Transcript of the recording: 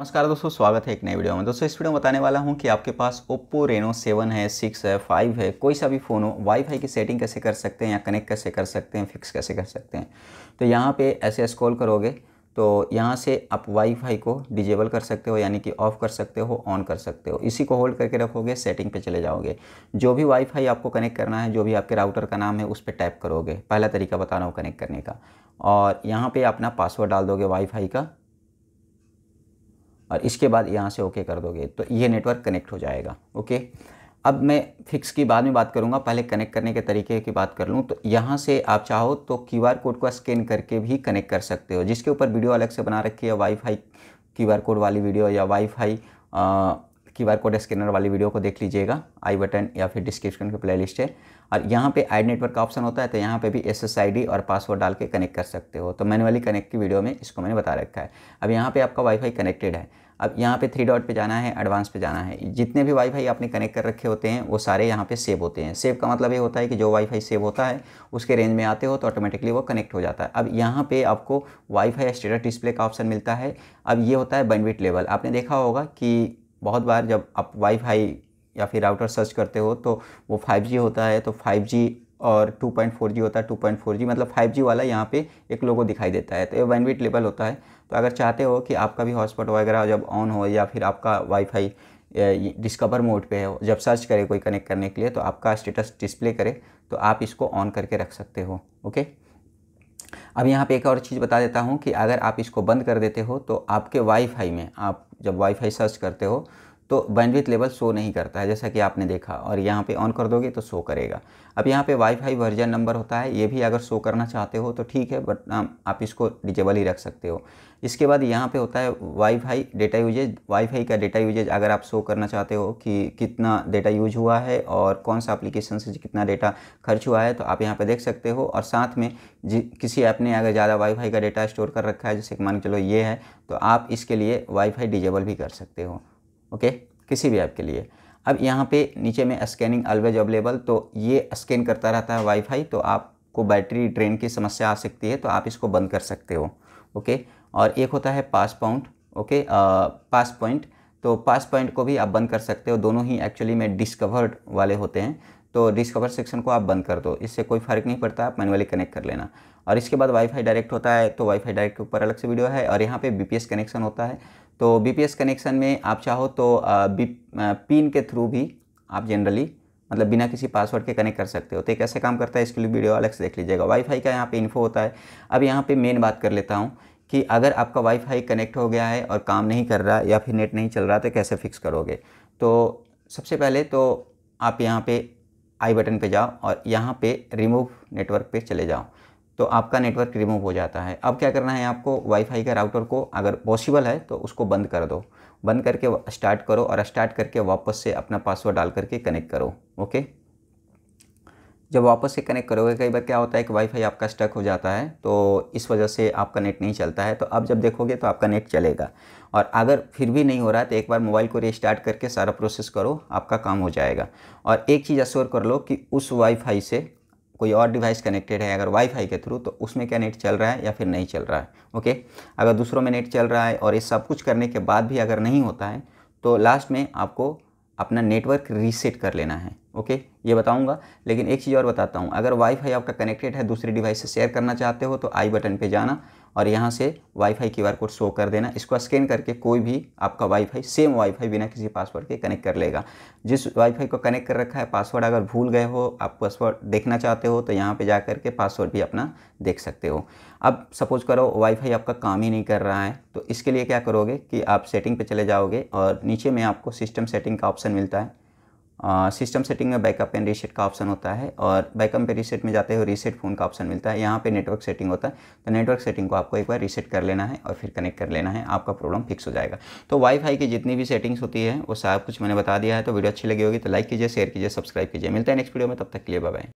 नमस्कार दोस्तों स्वागत है एक नए वीडियो में दोस्तों इस वीडियो में बताने वाला हूं कि आपके पास ओप्पो रेनो सेवन है सिक्स है फाइव है कोई सा भी फ़ोन हो वाईफाई की सेटिंग कैसे कर सकते हैं या कनेक्ट कैसे कर सकते हैं फिक्स कैसे कर सकते हैं तो यहां पे ऐसे स्कॉल करोगे तो यहां से आप वाईफाई को डिजेबल कर सकते हो यानी कि ऑफ़ कर सकते हो ऑन कर सकते हो इसी को होल्ड करके रखोगे सेटिंग पर चले जाओगे जो भी वाईफाई आपको कनेक्ट करना है जो भी आपके राउटर का नाम है उस पर टाइप करोगे पहला तरीका बता रहा हूँ कनेक्ट करने का और यहाँ पर अपना पासवर्ड डाल दोगे वाईफाई का और इसके बाद यहाँ से ओके कर दोगे तो ये नेटवर्क कनेक्ट हो जाएगा ओके अब मैं फिक्स की बाद में बात करूँगा पहले कनेक्ट करने के तरीके की बात कर लूँ तो यहाँ से आप चाहो तो क्यू आर कोड को स्कैन करके भी कनेक्ट कर सकते हो जिसके ऊपर वीडियो अलग से बना रखी है वाईफाई क्यू आर कोड वाली वीडियो या WiFi Q R code scanner वाली वीडियो को देख लीजिएगा आई बटन या फिर डिस्क्रिप्शन की प्लेलिस्ट है और यहाँ पे आई नेटवर्क का ऑप्शन होता है तो यहाँ पे भी एस और पासवर्ड डाल के कनेक्ट कर सकते हो तो मैनुअली कनेक्ट की वीडियो में इसको मैंने बता रखा है अब यहाँ पे आपका वाईफाई कनेक्टेड है अब यहाँ पे थ्री डॉट पे जाना है एडवांस पे जाना है जितने भी वाईफाई आपने कनेक्ट कर रखे होते हैं वो सारे यहाँ पे सेव होते हैं सेव का मतलब ये होता है कि जो वाईफाई सेव होता है उसके रेंज में आते हो तो ऑटोमेटिकली वो कनेक्ट हो जाता है अब यहाँ पे आपको वाईफाई स्टेटस डिस्प्ले का ऑप्शन मिलता है अब ये होता है बनविट लेवल आपने देखा होगा कि बहुत बार जब आप वाईफाई या फिर राउटर सर्च करते हो तो वो 5G होता है तो 5G और 2.4G होता है 2.4G मतलब 5G वाला यहाँ पे एक लोगो दिखाई देता है तो ये वन बैंडविड्थ लेवल होता है तो अगर चाहते हो कि आपका भी हॉटस्पॉट वगैरह जब ऑन हो या फिर आपका वाईफाई डिस्कवर मोड पे हो जब सर्च करे कोई कनेक्ट करने के लिए तो आपका स्टेटस डिस्प्ले करे तो आप इसको ऑन करके रख सकते हो ओके अब यहाँ पे एक और चीज़ बता देता हूँ कि अगर आप इसको बंद कर देते हो तो आपके वाईफाई में आप जब वाईफाई सर्च करते हो तो बैंडविथ लेवल शो नहीं करता है जैसा कि आपने देखा और यहाँ पे ऑन कर दोगे तो शो करेगा अब यहाँ पे वाईफाई वर्जन नंबर होता है ये भी अगर शो करना चाहते हो तो ठीक है बट um, आप इसको डिजेबल ही रख सकते हो इसके बाद यहाँ पे होता है वाईफाई डेटा यूजेज वाईफाई का डेटा यूजेज अगर आप शो करना चाहते हो कि कितना डेटा यूज हुआ है और कौन सा एप्लीकेशन से कितना डेटा खर्च हुआ है तो आप यहाँ पर देख सकते हो और साथ में किसी ऐप ने अगर ज़्यादा वाईफाई का डेटा स्टोर कर रखा है जैसे कि मान चलो ये है तो आप इसके लिए वाईफाई डिजेबल भी कर सकते हो ओके किसी भी ऐप के लिए अब यहाँ पे नीचे में स्कैनिंग ऑलवेज अवेलेबल तो ये स्कैन करता रहता है वाईफाई तो आपको बैटरी ड्रेन की समस्या आ सकती है तो आप इसको बंद कर सकते हो ओके और एक होता है pass point okay pass point तो पास पॉइंट को भी आप बंद कर सकते हो दोनों ही एक्चुअली में डिस्कवर्ड वाले होते हैं तो डिस्कवर सेक्शन को आप बंद कर दो इससे कोई फ़र्क नहीं पड़ता आप मैनुअली कनेक्ट कर लेना और इसके बाद वाईफाई डायरेक्ट होता है तो वाईफाई डायरेक्ट के ऊपर अलग से वीडियो है और यहाँ पे बीपीएस कनेक्शन होता है तो बीपीएस कनेक्शन में आप चाहो तो बी पिन के थ्रू भी आप जनरली मतलब बिना किसी पासवर्ड के कनेक्ट कर सकते हो तो कैसे काम करता है इसके लिए वीडियो अलग से देख लीजिएगा वाईफाई का यहाँ पे इन्फो होता है अब यहाँ पे मेन बात कर लेता हूँ कि अगर आपका वाईफाई कनेक्ट हो गया है और काम नहीं कर रहा या फिर नेट नहीं चल रहा तो कैसे फिक्स करोगे तो सबसे पहले तो आप यहाँ पर आई बटन पर जाओ और यहाँ पर रिमूव नेटवर्क पर चले जाओ तो आपका नेटवर्क रिमूव हो जाता है अब क्या करना है आपको वाईफाई के राउटर को अगर पॉसिबल है तो उसको बंद कर दो बंद करके स्टार्ट करो और स्टार्ट करके वापस से अपना पासवर्ड डाल करके कनेक्ट करो ओके जब वापस से कनेक्ट करोगे कई बार क्या होता है कि वाईफाई आपका स्टक हो जाता है तो इस वजह से आपका नेट नहीं चलता है तो अब जब देखोगे तो आपका नेट चलेगा और अगर फिर भी नहीं हो रहा है तो एक बार मोबाइल को रिस्टार्ट करके सारा प्रोसेस करो आपका काम हो जाएगा और एक चीज़ अश्योर कर लो कि उस वाईफाई से कोई और डिवाइस कनेक्टेड है अगर वाईफाई के थ्रू तो उसमें क्या नेट चल रहा है या फिर नहीं चल रहा है ओके अगर दूसरों में नेट चल रहा है और ये सब कुछ करने के बाद भी अगर नहीं होता है तो लास्ट में आपको अपना नेटवर्क रीसेट कर लेना है ओके ये बताऊंगा लेकिन एक चीज़ और बताता हूँ अगर वाईफाई आपका कनेक्टेड है दूसरे डिवाइस से शेयर करना चाहते हो तो आई बटन पर जाना और यहाँ से वाईफाई क्यू कोड शो कर देना इसको स्कैन करके कोई भी आपका वाईफाई सेम वाईफाई बिना किसी पासवर्ड के कनेक्ट कर लेगा जिस वाईफाई को कनेक्ट कर रखा है पासवर्ड अगर भूल गए हो आप पासवर्ड देखना चाहते हो तो यहाँ पे जा करके पासवर्ड भी अपना देख सकते हो अब सपोज करो वाईफाई आपका काम ही नहीं कर रहा है तो इसके लिए क्या करोगे कि आप सेटिंग पर चले जाओगे और नीचे में आपको सिस्टम सेटिंग का ऑप्शन मिलता है सिस्टम सेटिंग में बैकअप एंड रीसेट का ऑप्शन होता है और बैकअप एंड रीसेट में जाते हुए रीसेट फ़ोन का ऑप्शन मिलता है यहाँ पे नेटवर्क सेटिंग होता है तो नेटवर्क सेटिंग को आपको एक बार रीसेट कर लेना है और फिर कनेक्ट कर लेना है आपका प्रॉब्लम फिक्स हो जाएगा तो वाईफाई की जितनी भी सेटिंग्स होती है वो सब कुछ मैंने बता दिया है तो वीडियो अच्छी लगी होगी तो लाइक कीजिए शेयर कीजिए सब्सक्राइब कीजिए मिलता है नेक्स्ट वीडियो में तब तक के लिए बाय